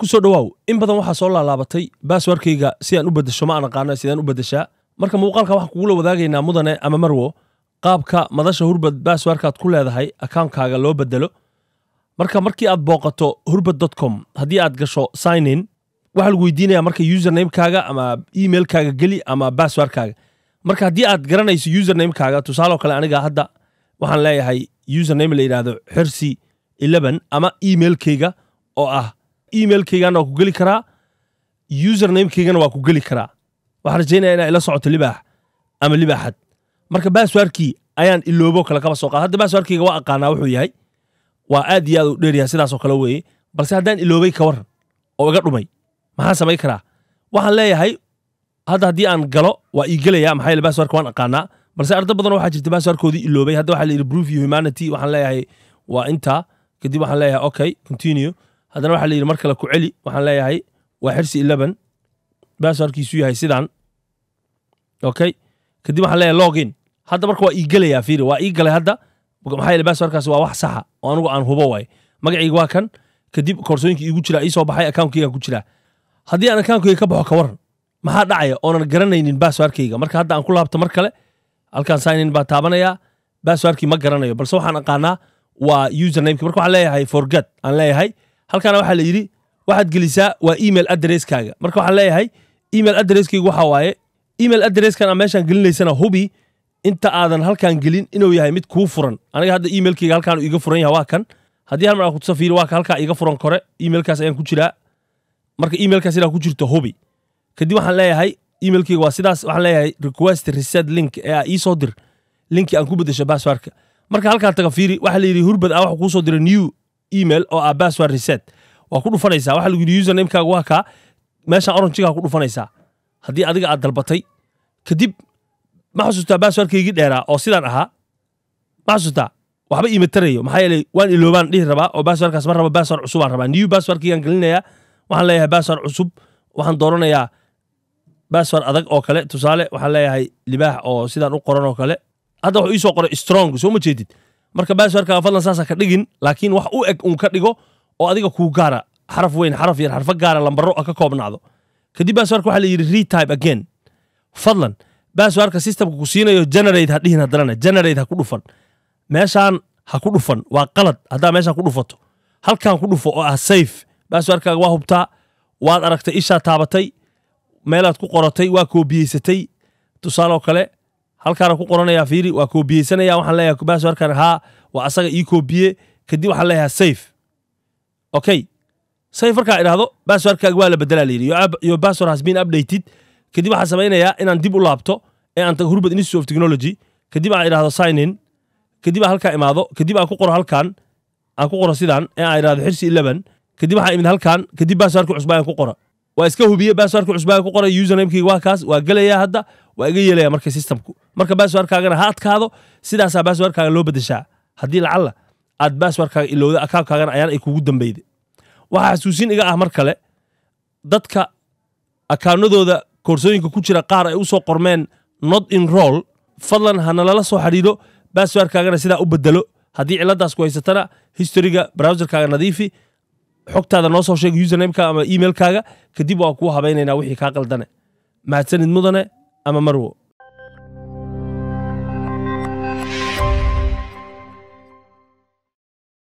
kusoo dhawaaw in badan waxaa soo laalaabatay baaswarkayga si aan u bedesho ma aan aqaano sidaan u bedeshaa marka muuqaalka waxaan kugula wadaagaynaa mudane ama marwo qaabka madasha hurbad baaswarkaad ku leedahay akaankaaga loo bedelo marka markii aad booqato hurbad com haddii aad gasho signin waxaa lagu weydiinaya marka usernamekaaga ama emailkaaga geli ama baaswarkaaga marka haddii aad garanayso usernamekaaga tusaale kale aniga hadda waxaan leeyahay username la yidhaahdo xersi ama emailkayga oo ah emailkaygana waa ku geli karaa usernamekaygana waa ku geli karaa waxaan rajaynaya inaa ila socoto libaax ama libaaxad marka baaswaarkii ayaan iloobo kale kaba soo qaada hadda baaswaarkayga waa aqaanaa wuxuu yahay waa aad iyo aad u dheeryahay sidaasoo kale weeye balse haddaan iloobay ka waran oo iga dhumay maxaan samayn karaa waxaan leeyahay hadda haddii aan galo waa ii gelaya maxaa yeele baaswarka waan aqaanaa balse arda badan waxaa jirta baaswarkoodii iloobay hadda waxaa la yidhi proof humanity waxaan leeyahay waa intaa kadib waxaan leeyahay okay continue haddana waxaa la yidhi mar kale ku celi waxaan leeyahay waa xirsi eleven baaswarkiisu yahay sidaan okay kadib waxaan leeyahay login hadda marka waa ii fiiri waa ii hadda maxaa yeele baaswarkaas waa wax saxa oo anugu aan hubo waay magacayga waa kan kadib koorsooyinka iigu jira ii soo baxay akaunkeyga ku jiraa haddii aan akaunkeyga ka baxo ka waran maxaa dhacaya oonan garanaynin baaswarkeyga marka hadda aan ku laabto mar kale halkan signin baa taabanayaa baaswarkii ma garanayo balse waxaan aqaanaa waa usernameki marka waxaan leeyahay forget aan leeyahay halkaana waxaa la yidhi waxaad gelisaa waa email adresskaaga marka waxaan leeyahay email adresskaygu waxaa waaye email adreskan aa meeshaan gelinaysana hubi inta aadan halkan gelin inuu yahay mid kuu furan aniga hadda emailkayga halkaan iga furan yahay waa kan haddii hal mar aan kutuso waa halkaa iga furan kore emailkaas ayaan ku jiraa marka emailkaas inaad ku jirto hubi kadib waxaan leeyahay emailkayga waa sidaas waxaan leeyahay request reset link ee aa ii dir linki aan ku beddesho basswordka marka halkaa taga fiiri waxaa la yidhi hurbad aa waxa kuu soo new email oo ah password reset waa ku dhufanaysaa waxaa lagu yidhi usernamekaaga waa kaa meeshaan ku dhufanaysaa haddii adiga aad dalbatay kadib ma xasuustaa baaswarkaygii dheeraa oo sidaan ahaa ma xasuustaa waxba iima tarayo maxaa yeelay waan iloobaan dhihi rabaa oo baaswarkaas ma raba baaswar cusubaan rabaa new baaswarkaygaan gelinayaa waxaan leeyahay baaswar cusub waxaan dooranayaa baaswar adag oo kale tusaale waxaan leeyahay libaax oo sidaan u qoran oo kale hadda wuxuu iisoo qoray strong soo ma jeedid marka baaswarkaaga fadlan saasa ka dhigin laakiin wax u eg uun ka dhigo oo adiga kuu gaara xaraf weyn xaraf yar xarfo gaara lambaro ka koobnaado kadib baaswarka waxaa la yidhi retype again fadlan baaswarka systemka ku siinayo generate ha dhihin hadanana generate ha ku dhufan meeshaan ha ku dhufan waa qalad haddaa meeshaan ku dhufato halkan ku dhufo oo ah safe baaswarkaaga waa hubtaa waad aragtay ishaa taabatay meelaad ku qoratay waa koobiyeysatay tusaale oo kale halkaana ku qoranayaa fiiri waa koobiyeysanaya waxaan leeyahay passwordkan haa waa asaga ii koobiye kadib waxaan leeyahay safe okay safe markaa idhaahdo passwordkaaga waa la bedelaa la yidhi your has been updated kadib waxaan samaynayaa inaan dib u laabto ee aan tago hurbad institute of technology kadib aan idhaahdo sign kadib aan halkaa imaado kadib aan ku qoro halkan aan ku qoro sidaan ee aan idhaahdo xirsi eleven kadib waxaan imid halkan kadib passwordka cusbaa aan ku qora waa iska hubiye basswordka cusbaaga ku qoray usernamekeyga waa kaas waa gelayaa hadda waa iga yeelaya marka systemku marka basswordkaagana ha adkaado sidaasaa basswordkaaga loo bedeshaa haddii lacalla aad basswordkaaga ilowda akaabkaagana ayaan ay kugu dambeyde waxaa xasuusin iga ah mar kale dadka akaanadooda koorsooyinka ku jira qaar ay u qormeen not in roll fadlan hanalala soo xidhiidho basswordkaagana sidaa u bedelo haddii ciladaas ku haysatana historyga browserkaaga nadiifi xogtaada noo soo sheega usernameka ama emailkaaga kadib waa kuu habaynanaa wixii kaa qaldane mahadsanid mudane ama marwo